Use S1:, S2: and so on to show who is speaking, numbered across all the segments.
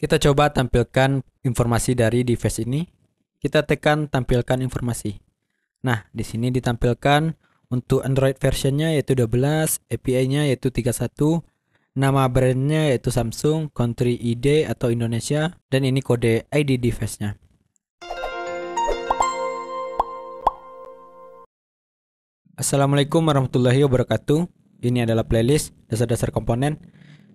S1: Kita coba tampilkan informasi dari device ini. Kita tekan tampilkan informasi. Nah, di sini ditampilkan untuk Android versionnya yaitu 12, API-nya yaitu 31, nama brandnya yaitu Samsung, country ID atau Indonesia, dan ini kode ID device-nya. Assalamualaikum warahmatullahi wabarakatuh. Ini adalah playlist dasar-dasar komponen.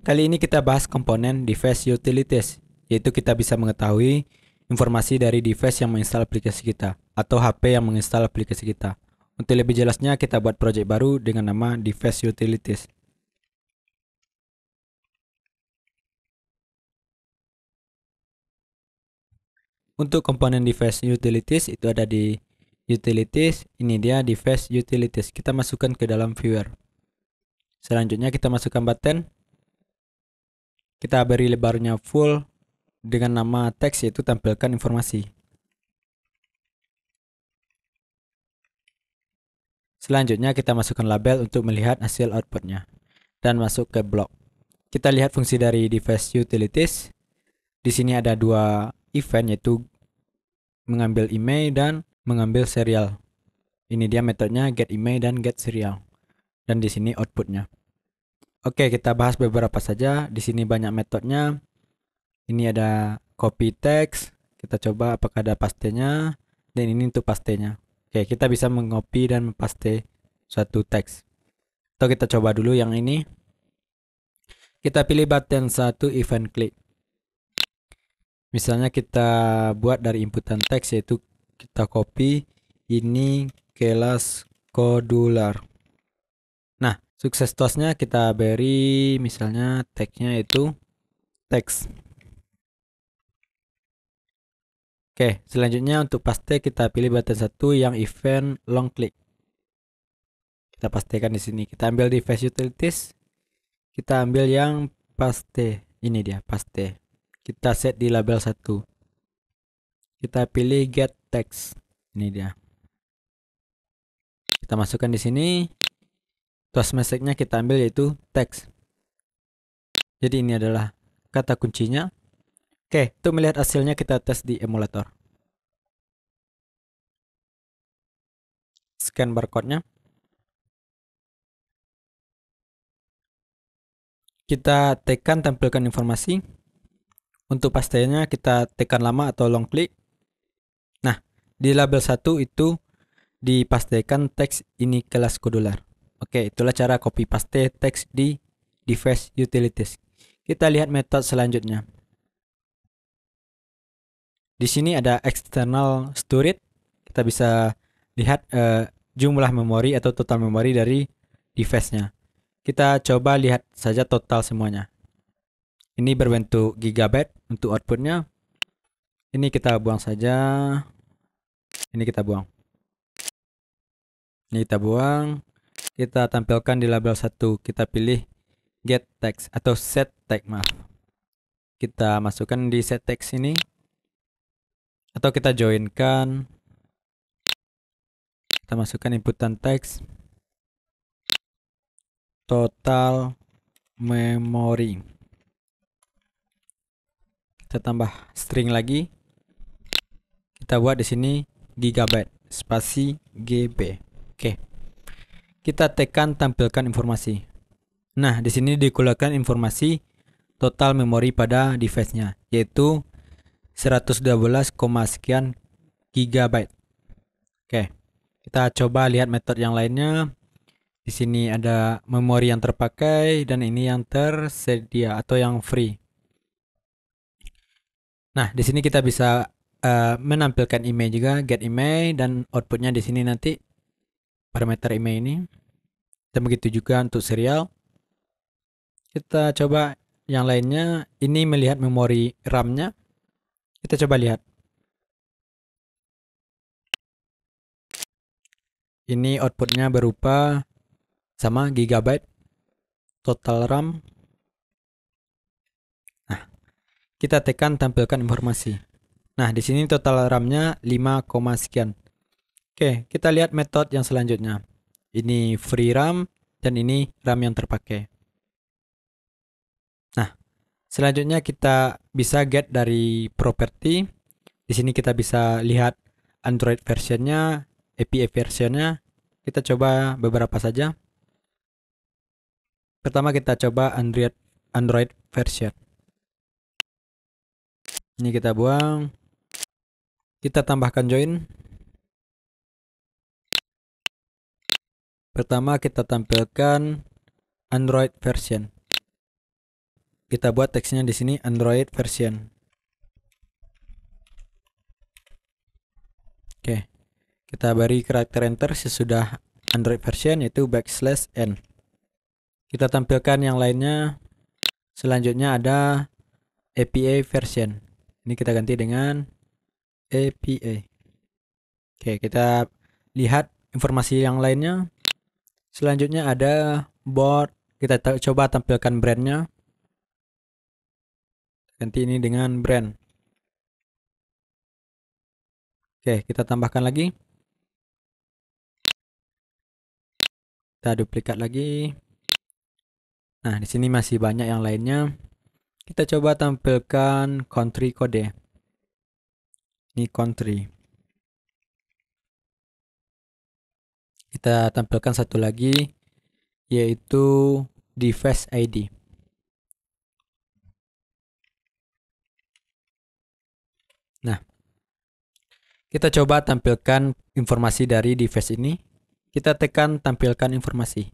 S1: Kali ini kita bahas komponen device utilities, yaitu kita bisa mengetahui informasi dari device yang menginstal aplikasi kita atau HP yang menginstal aplikasi kita. Untuk lebih jelasnya kita buat project baru dengan nama device utilities. Untuk komponen device utilities itu ada di utilities, ini dia device utilities. Kita masukkan ke dalam viewer. Selanjutnya kita masukkan button kita beri lebarnya full dengan nama teks yaitu tampilkan informasi. Selanjutnya kita masukkan label untuk melihat hasil outputnya dan masuk ke blok. Kita lihat fungsi dari device utilities. Di sini ada dua event yaitu mengambil email dan mengambil serial. Ini dia metodenya get email dan get serial. Dan di sini outputnya. Oke, kita bahas beberapa saja. Di sini banyak metodenya. Ini ada copy text. Kita coba apakah ada pastenya. Dan ini untuk pastenya. Oke, kita bisa mengcopy dan mempaste suatu teks. Atau kita coba dulu yang ini. Kita pilih button satu event click. Misalnya kita buat dari inputan teks yaitu kita copy ini kelas kodular sukses tosnya kita beri misalnya tagnya itu teks. Oke, selanjutnya untuk paste kita pilih button satu yang event long click. Kita pastikan di sini. Kita ambil di face utilities. Kita ambil yang paste. Ini dia paste. Kita set di label satu. Kita pilih get text. Ini dia. Kita masukkan di sini. Toast message-nya kita ambil yaitu text. Jadi ini adalah kata kuncinya. Oke, untuk melihat hasilnya kita tes di emulator. Scan barcode-nya. Kita tekan tampilkan informasi. Untuk pastinya kita tekan lama atau long click. Nah, di label 1 itu dipastikan teks ini kelas kodular. Oke, itulah cara copy paste teks di device utilities. Kita lihat metode selanjutnya. Di sini ada external storage. Kita bisa lihat uh, jumlah memori atau total memori dari device-nya. Kita coba lihat saja total semuanya. Ini berbentuk gigabyte untuk outputnya. Ini kita buang saja. Ini kita buang. Ini kita buang kita tampilkan di label satu kita pilih get text atau set text maaf kita masukkan di set text ini atau kita joinkan kita masukkan inputan teks total memory kita tambah string lagi kita buat di sini gigabyte spasi GB oke okay. Kita tekan tampilkan informasi. Nah, di sini digunakan informasi total memori pada device-nya, yaitu 112, sekian gigabyte. Oke, kita coba lihat metode yang lainnya. Di sini ada memori yang terpakai dan ini yang tersedia atau yang free. Nah, di sini kita bisa uh, menampilkan image juga, get image dan outputnya di sini nanti parameter email ini dan begitu juga untuk serial kita coba yang lainnya ini melihat memori RAM-nya kita coba lihat ini outputnya berupa sama gigabyte total RAM nah kita tekan tampilkan informasi nah di sini total RAM-nya 5, sekian Oke, kita lihat metode yang selanjutnya. Ini free RAM dan ini RAM yang terpakai. Nah, selanjutnya kita bisa get dari property. Di sini kita bisa lihat Android versionnya, API versionnya. Kita coba beberapa saja. Pertama kita coba Android Android version. Ini kita buang. Kita tambahkan join. Pertama kita tampilkan Android version. Kita buat teksnya di sini Android version. Oke. Kita beri karakter enter sesudah Android version yaitu backslash n. Kita tampilkan yang lainnya. Selanjutnya ada APA version. Ini kita ganti dengan APA. Oke, kita lihat informasi yang lainnya Selanjutnya ada board. Kita coba tampilkan brandnya. Ganti ini dengan brand. Oke, kita tambahkan lagi. Kita duplikat lagi. Nah, di sini masih banyak yang lainnya. Kita coba tampilkan country kode. Ini country. kita tampilkan satu lagi yaitu device ID. Nah, kita coba tampilkan informasi dari device ini. Kita tekan tampilkan informasi.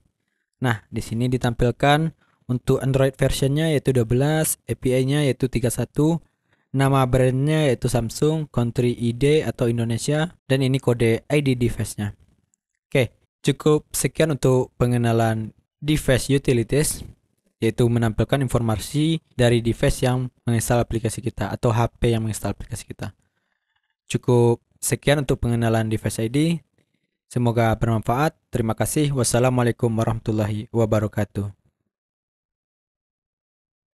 S1: Nah, di sini ditampilkan untuk Android versionnya yaitu 12, API-nya yaitu 31, nama brandnya yaitu Samsung, country ID atau Indonesia, dan ini kode ID device-nya. Oke, cukup sekian untuk pengenalan device utilities yaitu menampilkan informasi dari device yang menginstal aplikasi kita atau HP yang menginstal aplikasi kita. Cukup sekian untuk pengenalan device ID. Semoga bermanfaat. Terima kasih. Wassalamualaikum warahmatullahi wabarakatuh.